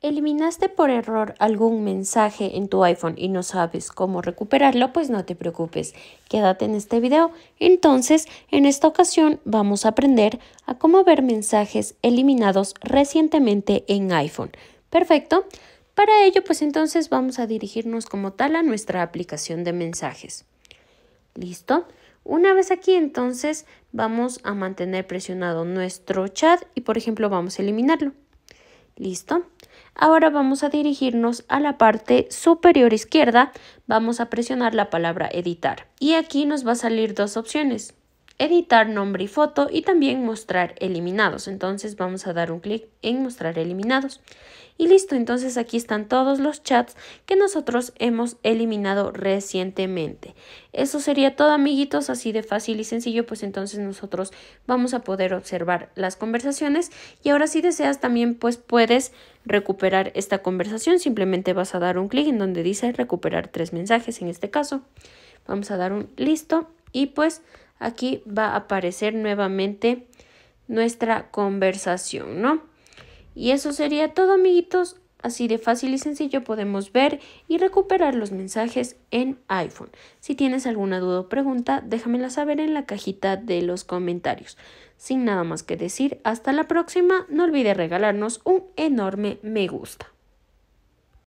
¿Eliminaste por error algún mensaje en tu iPhone y no sabes cómo recuperarlo? Pues no te preocupes, quédate en este video. Entonces, en esta ocasión vamos a aprender a cómo ver mensajes eliminados recientemente en iPhone. Perfecto. Para ello, pues entonces vamos a dirigirnos como tal a nuestra aplicación de mensajes. ¿Listo? Una vez aquí, entonces, vamos a mantener presionado nuestro chat y, por ejemplo, vamos a eliminarlo. ¿Listo? Ahora vamos a dirigirnos a la parte superior izquierda, vamos a presionar la palabra editar y aquí nos va a salir dos opciones editar nombre y foto y también mostrar eliminados. Entonces vamos a dar un clic en mostrar eliminados. Y listo, entonces aquí están todos los chats que nosotros hemos eliminado recientemente. Eso sería todo amiguitos, así de fácil y sencillo, pues entonces nosotros vamos a poder observar las conversaciones. Y ahora si deseas también pues puedes recuperar esta conversación, simplemente vas a dar un clic en donde dice recuperar tres mensajes en este caso. Vamos a dar un listo y pues aquí va a aparecer nuevamente nuestra conversación, ¿no? Y eso sería todo, amiguitos. Así de fácil y sencillo podemos ver y recuperar los mensajes en iPhone. Si tienes alguna duda o pregunta, déjamela saber en la cajita de los comentarios. Sin nada más que decir, hasta la próxima, no olvides regalarnos un enorme me gusta.